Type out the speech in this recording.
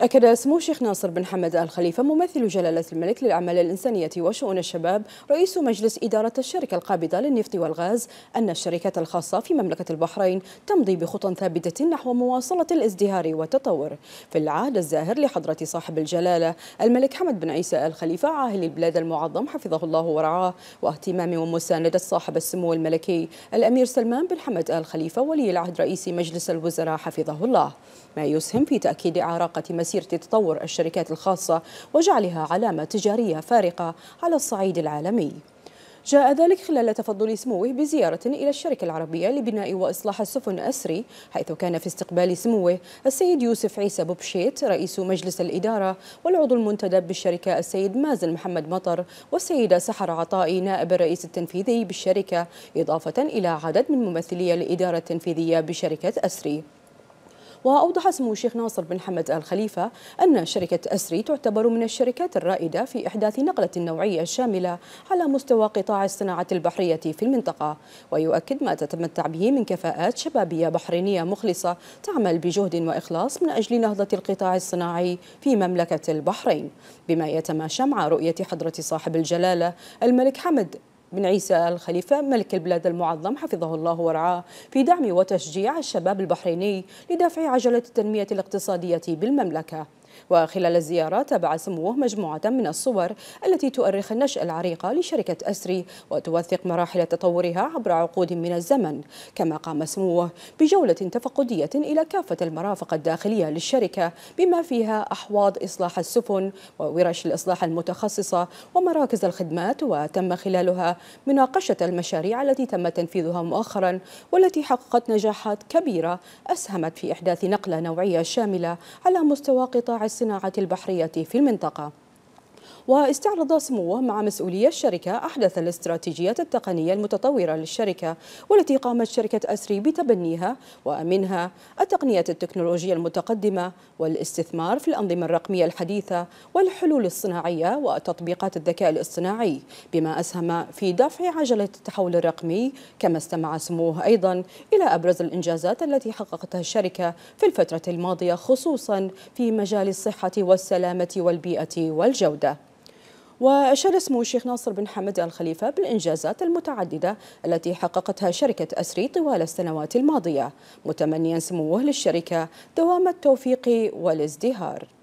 أكد سمو الشيخ ناصر بن حمد آل خليفة ممثل جلالة الملك للأعمال الإنسانية وشؤون الشباب رئيس مجلس إدارة الشركة القابضة للنفط والغاز أن الشركات الخاصة في مملكة البحرين تمضي بخطى ثابتة نحو مواصلة الازدهار والتطور في العهد الزاهر لحضرة صاحب الجلالة الملك حمد بن عيسى آل خليفة عاهل البلاد المعظم حفظه الله ورعاه واهتمام ومساندة صاحب السمو الملكي الأمير سلمان بن حمد آل خليفة ولي العهد رئيس مجلس الوزراء حفظه الله ما يسهم في تأكيد عراقة مسيرة تطور الشركات الخاصة وجعلها علامة تجارية فارقة على الصعيد العالمي جاء ذلك خلال تفضل سموه بزيارة إلى الشركة العربية لبناء وإصلاح السفن أسري حيث كان في استقبال سموه السيد يوسف عيسى بوبشيت رئيس مجلس الإدارة والعضو المنتدب بالشركة السيد مازن محمد مطر والسيدة سحر عطائي نائب الرئيس التنفيذي بالشركة إضافة إلى عدد من ممثلي الإدارة التنفيذية بشركة أسري وأوضح سمو الشيخ ناصر بن حمد آل خليفة أن شركة أسري تعتبر من الشركات الرائدة في إحداث نقلة نوعية شاملة على مستوى قطاع الصناعة البحرية في المنطقة ويؤكد ما تتمتع به من كفاءات شبابية بحرينية مخلصة تعمل بجهد وإخلاص من أجل نهضة القطاع الصناعي في مملكة البحرين بما يتماشى مع رؤية حضرة صاحب الجلالة الملك حمد بن عيسى الخليفة ملك البلاد المعظم حفظه الله ورعاه في دعم وتشجيع الشباب البحريني لدفع عجلة التنمية الاقتصادية بالمملكة وخلال الزيارة تابع سموه مجموعة من الصور التي تؤرخ النشأة العريقة لشركة أسري وتوثق مراحل تطورها عبر عقود من الزمن كما قام سموه بجولة تفقدية إلى كافة المرافق الداخلية للشركة بما فيها أحواض إصلاح السفن وورش الإصلاح المتخصصة ومراكز الخدمات وتم خلالها مناقشة المشاريع التي تم تنفيذها مؤخرا والتي حققت نجاحات كبيرة أسهمت في إحداث نقلة نوعية شاملة على مستوى قطاع الصناعة البحرية في المنطقة واستعرض سموه مع مسؤولي الشركة أحدث الاستراتيجيات التقنية المتطورة للشركة والتي قامت شركة أسري بتبنيها ومنها التقنيات التكنولوجية المتقدمة والاستثمار في الأنظمة الرقمية الحديثة والحلول الصناعية وتطبيقات الذكاء الاصطناعي بما أسهم في دفع عجلة التحول الرقمي كما استمع سموه أيضا إلى أبرز الإنجازات التي حققتها الشركة في الفترة الماضية خصوصا في مجال الصحة والسلامة والبيئة والجودة وأشار اسمه الشيخ ناصر بن حمد الخليفة بالإنجازات المتعددة التي حققتها شركة أسري طوال السنوات الماضية متمنيا سموه للشركة دوام التوفيق والازدهار